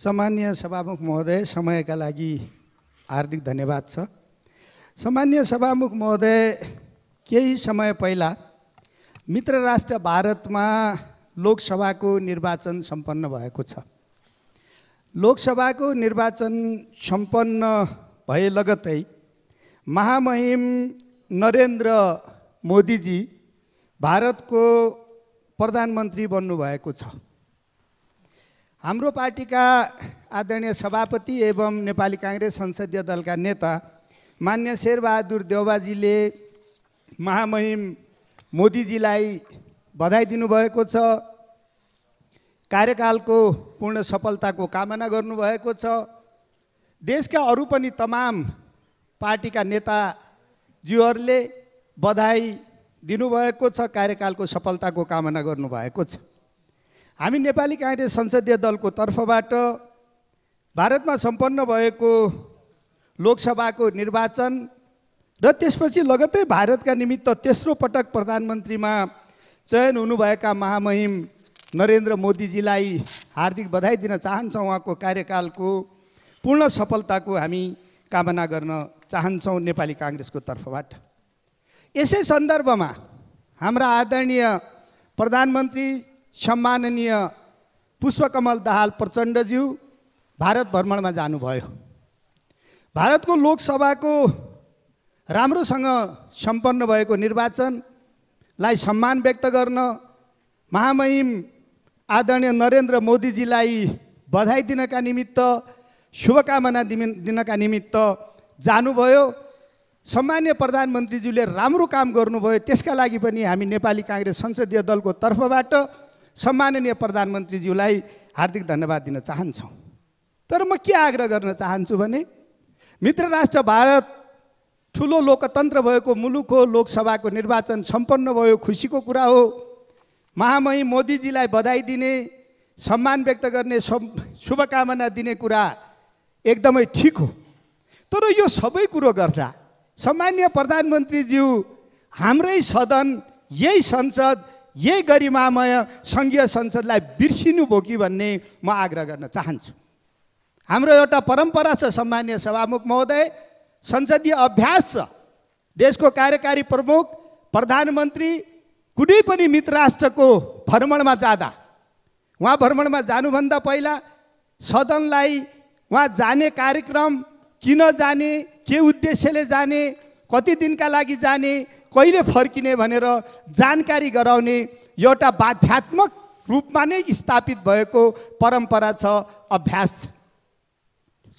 सामान्य सभामुख महोदय समयका लागि हार्दिक धन्यवाद छ सामान्य सभामुख महोदय केही समय पहिला मित्र राष्ट्र भारतमा लोकसभाको निर्वाचन सम्पन्न भएको छ लोकसभाको निर्वाचन सम्पन्न भए लगतै महामहिम नरेन्द्र मोदीजी भारतको प्रधानमन्त्री बन्नुभएको छ हाम्रो पार्टीका आदरणीय सभापति एवं नेपाली काङ्ग्रेस संसदीय दलका नेता मान्य शेरबहादुर देवबाजीले महामहिम मोदीजीलाई बधाई दिनुभएको छ कार्यकालको पूर्ण सफलताको कामना गर्नुभएको छ देशका अरू पनि तमाम पार्टीका नेताज्यूहरूले बधाई दिनुभएको छ कार्यकालको सफलताको कामना गर्नुभएको छ हामी नेपाली काङ्ग्रेस संसदीय दलको तर्फबाट भारतमा सम्पन्न भएको लोकसभाको निर्वाचन र त्यसपछि लगत्तै भारतका निमित्त तेस्रो पटक प्रधानमन्त्रीमा चयन हुनुभएका महामहिम नरेन्द्र मोदीजीलाई हार्दिक बधाई दिन चाहन्छौँ उहाँको कार्यकालको पूर्ण सफलताको हामी कामना गर्न चाहन्छौँ नेपाली काङ्ग्रेसको तर्फबाट यसै सन्दर्भमा हाम्रा आदरणीय प्रधानमन्त्री सम्माननीय पुष्पकमल दाहाल प्रचण्डज्यू भारत भ्रमणमा जानुभयो भारतको लोकसभाको राम्रोसँग सम्पन्न भएको निर्वाचनलाई सम्मान व्यक्त गर्न महामहिम आदरणीय नरेन्द्र मोदीजीलाई बधाई दिनका निमित्त शुभकामना दिनका निमित्त जानुभयो सम्मान्य प्रधानमन्त्रीज्यूले राम्रो काम गर्नुभयो त्यसका लागि पनि हामी नेपाली काङ्ग्रेस संसदीय दलको तर्फबाट सम्माननीय प्रधानमन्त्रीज्यूलाई हार्दिक धन्यवाद दिन चाहन्छौँ तर म के आग्रह गर्न चाहन्छु भने मित्र राष्ट्र भारत ठुलो लोकतन्त्र भएको मुलुक हो लोकसभाको निर्वाचन सम्पन्न भयो खुसीको कुरा हो महामही मोदीजीलाई बधाई दिने सम्मान व्यक्त गर्ने शुभकामना दिने कुरा एकदमै ठिक हो तर यो सबै कुरो गर्दा सम्मान्य प्रधानमन्त्रीज्यू हाम्रै सदन यही संसद यही गरिमामय सङ्घीय संसदलाई बिर्सिनुभयो कि भन्ने म आग्रह गर्न चाहन्छु हाम्रो एउटा परम्परा छ सम्मान्य सभामुख महोदय संसदीय अभ्यास छ देशको कार्यकारी प्रमुख प्रधानमन्त्री कुनै पनि मित्र राष्ट्रको भ्रमणमा जाँदा उहाँ भ्रमणमा जानुभन्दा पहिला सदनलाई उहाँ जाने कार्यक्रम किन जाने के उद्देश्यले जाने कति दिनका लागि जाने कहिले फर्किने भनेर जानकारी गराउने एउटा बाध्यात्मक रूपमा नै स्थापित भएको परम्परा छ अभ्यास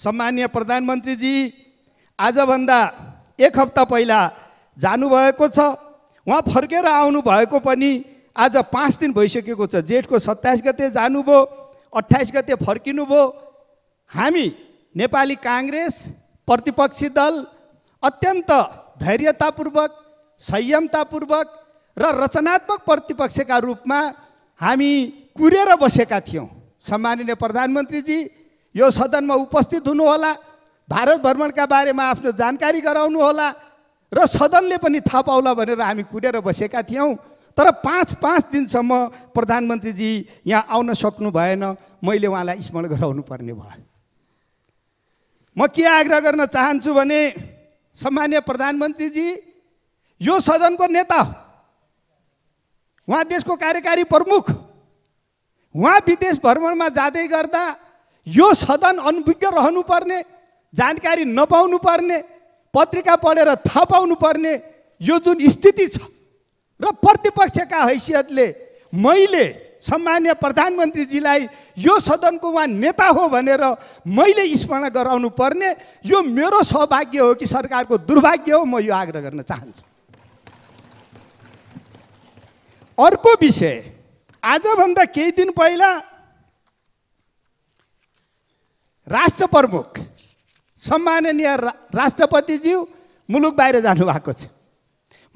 सम्मान्य प्रधानमन्त्रीजी आजभन्दा एक हप्ता पहिला जानुभएको छ उहाँ फर्केर आउनुभएको पनि आज पाँच दिन भइसकेको छ जेठको सत्ताइस गते जानुभयो अट्ठाइस गते फर्किनुभयो हामी नेपाली काङ्ग्रेस प्रतिपक्षी दल अत्यन्त धैर्यतापूर्वक संयमतापूर्वक र रचनात्मक प्रतिपक्षका रूपमा हामी कुरेर बसेका थियौँ सम्माननीय प्रधानमन्त्रीजी यो सदनमा उपस्थित हुनुहोला भारत भ्रमणका बारेमा आफ्नो जानकारी गराउनुहोला र सदनले पनि थाहा पाउला भनेर हामी कुरेर बसेका थियौँ तर पाँच पाँच दिनसम्म प्रधानमन्त्रीजी यहाँ आउन सक्नु भएन मैले उहाँलाई स्मरण गराउनु पर्ने भयो म के आग्रह गर्न चाहन्छु भने सम्मान्य प्रधानमन्त्रीजी यो सदनको नेता हो उहाँ देशको कार्यकारी प्रमुख उहाँ विदेश भ्रमणमा जाँदै गर्दा यो सदन अनभिज्ञ रहनुपर्ने जानकारी नपाउनु पर्ने पत्रिका पढेर थाहा पर्ने यो जुन स्थिति छ र प्रतिपक्षका हैसियतले मैले सम्मान्य प्रधानमन्त्रीजीलाई यो सदनको उहाँ नेता हो भनेर मैले स्मरण गराउनु पर्ने यो मेरो सौभाग्य हो कि सरकारको दुर्भाग्य हो म यो आग्रह गर्न चाहन्छु अर्को विषय आजभन्दा केही दिन पहिला राष्ट्र प्रमुख सम्माननीय रा राष्ट्रपतिज्यू मुलुक बाहिर जानुभएको छ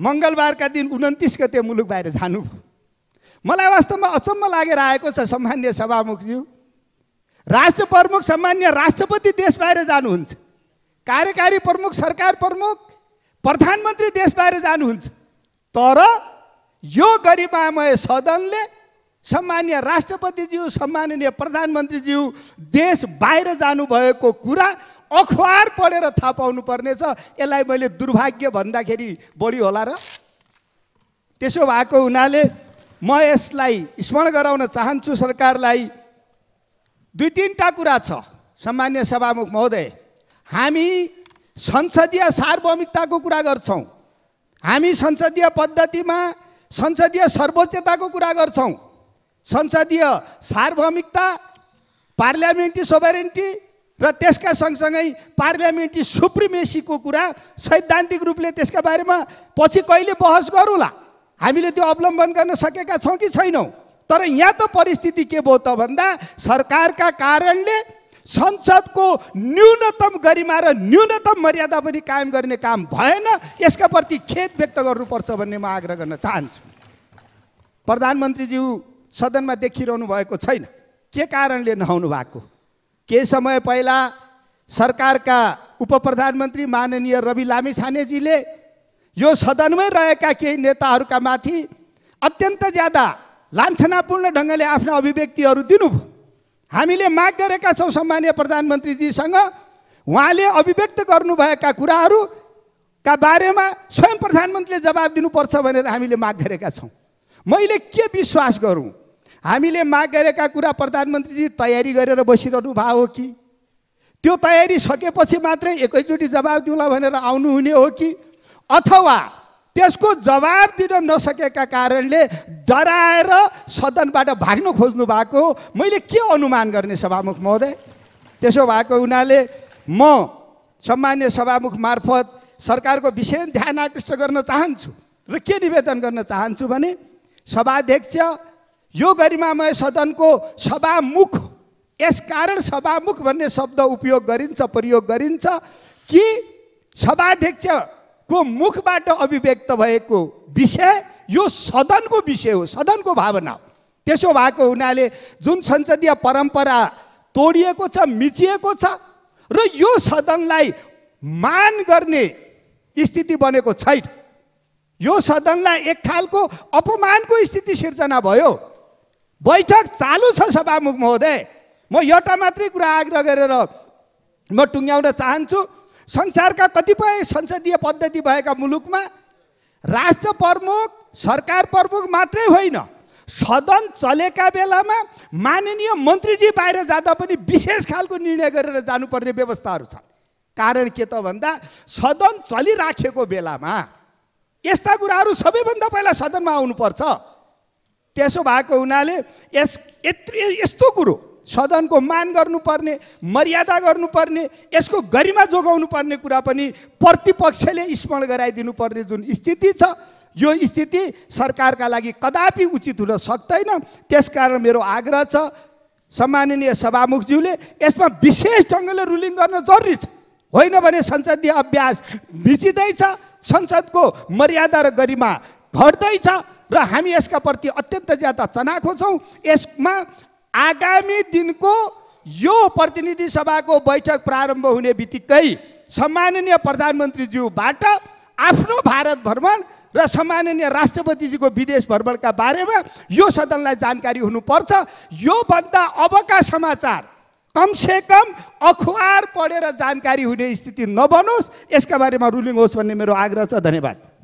मङ्गलबारका दिन उन्तिस गते मुलुक बाहिर जानुभयो मलाई वास्तवमा अचम्म लागेर आएको छ सम्मान्य सभामुखज्यू राष्ट्र प्रमुख सम्मान्य राष्ट्रपति देश बाहिर जानुहुन्छ कार्यकारी प्रमुख सरकार प्रमुख प्रधानमन्त्री देश बाहिर जानुहुन्छ तर यो गरिमामय सदनले सम्मान्य राष्ट्रपतिज्यू सम्माननीय प्रधानमन्त्रीज्यू देश बाहिर जानुभएको कुरा अखबार पढेर थाहा पाउनु पर्नेछ यसलाई मैले दुर्भाग्य भन्दाखेरि बढी होला र त्यसो भएको हुनाले म यसलाई स्मरण गराउन चाहन्छु सरकारलाई दुई तिनवटा कुरा छ सामान्य सभामुख महोदय हामी संसदीय सार्वभौमिकताको कुरा गर्छौँ हामी संसदीय पद्धतिमा संसदीय सर्वोच्चताको कुरा गर्छौँ संसदीय सार्वभौमिकता पार्लियामेन्ट्री सोभरेन्टी र त्यसका सँगसँगै पार्लियामेन्ट्री सुप्रिमेसीको कुरा सैद्धान्तिक रूपले त्यसका बारेमा पछि कहिले बहस गरौँला हामीले त्यो अवलम्बन गर्न सकेका छौँ कि छैनौँ तर यहाँ त परिस्थिति के भयो त भन्दा सरकारका कारणले संसदको न्यूनतम गरिमा र न्यूनतम मर्यादा पनि कायम गर्ने काम भएन यसका प्रति खेद व्यक्त गर्नुपर्छ भन्ने म आग्रह गर्न चाहन्छु प्रधानमन्त्रीज्यू सदनमा देखिरहनु भएको छैन के कारणले नहुनु भएको केही समय पहिला सरकारका उप प्रधानमन्त्री माननीय रवि लामिछानेजीले यो सदनमै रहेका केही नेताहरूका माथि अत्यन्त ज्यादा लान्छनापूर्ण ढङ्गले आफ्ना अभिव्यक्तिहरू दिनुभयो हामीले माग गरेका छौँ सम्मान्य प्रधानमन्त्रीजीसँग उहाँले अभिव्यक्त गर्नुभएका कुराहरूका बारेमा स्वयं प्रधानमन्त्रीले जवाब दिनुपर्छ भनेर हामीले माग गरेका छौँ मैले के विश्वास गरौँ हामीले माग गरेका कुरा प्रधानमन्त्रीजी तयारी गरेर बसिरहनु भएको हो कि त्यो तयारी सकेपछि मात्रै एकैचोटि जवाब दिउँला भनेर आउनुहुने हो कि अथवा त्यसको जवाब दिन नसकेका कारणले डराएर सदनबाट भाग्नु खोज्नु भएको मैले के अनुमान गर्ने सभामुख महोदय त्यसो भएको हुनाले म सम्मान्य सभामुख मार्फत सरकारको विशेष ध्यान आकृष्ट गर्न चाहन्छु र के निवेदन गर्न चाहन्छु भने सभाध्यक्ष यो गरिमामय सदनको सभामुख यस कारण सभामुख भन्ने शब्द उपयोग गरिन्छ प्रयोग गरिन्छ कि सभाध्यक्ष को मुखबाट अभिव्यक्त भएको विषय यो सदनको विषय हो सदनको भावना त्यसो भएको हुनाले जुन संसदीय परम्परा तोडिएको छ मिचिएको छ र यो सदनलाई मान गर्ने स्थिति बनेको छैन यो सदनलाई एक खालको अपमानको स्थिति सिर्जना भयो बैठक चालु छ सभामुख महोदय म एउटा मात्रै कुरा आग्रह गरेर म टुङ्ग्याउन चाहन्छु संसारका कतिपय संसदीय पद्धति भएका मुलुकमा राष्ट्र प्रमुख सरकार प्रमुख मात्रै होइन सदन चलेका बेलामा माननीय मन्त्रीजी बाहिर जाँदा पनि विशेष खालको निर्णय गरेर जानुपर्ने व्यवस्थाहरू छन् कारण के त भन्दा सदन चलिराखेको बेलामा यस्ता कुराहरू सबैभन्दा पहिला सदनमा आउनुपर्छ त्यसो भएको हुनाले यस यत्रो यस्तो कुरो सदनको मान गर्नुपर्ने मर्यादा गर्नुपर्ने यसको गरिमा जोगाउनु पर्ने कुरा पनि प्रतिपक्षले स्मरण गराइदिनु पर्ने जुन स्थिति छ यो स्थिति सरकारका लागि कदापि उचित हुन सक्दैन त्यसकारण मेरो आग्रह छ सम्माननीय सभामुखज्यूले यसमा विशेष ढङ्गले रुलिङ गर्न जरुरी छ होइन भने संसदीय अभ्यास बिचिँदैछ संसदको मर्यादा र गरिमा घट्दैछ र हामी यसका प्रति अत्यन्त ज्यादा चनाखो छौँ यसमा आगामी दिनको यो प्रतिनिधि सभाको बैठक प्रारम्भ हुने बित्तिकै सम्माननीय प्रधानमन्त्रीज्यूबाट आफ्नो भारत भ्रमण र सम्माननीय राष्ट्रपतिजीको विदेश भ्रमणका बारेमा यो सदनलाई जानकारी हुनुपर्छ योभन्दा अबका समाचार कमसेकम अखबार पढेर जानकारी हुने स्थिति नबनोस् यसका बारेमा रुलिङ होस् भन्ने मेरो आग्रह छ धन्यवाद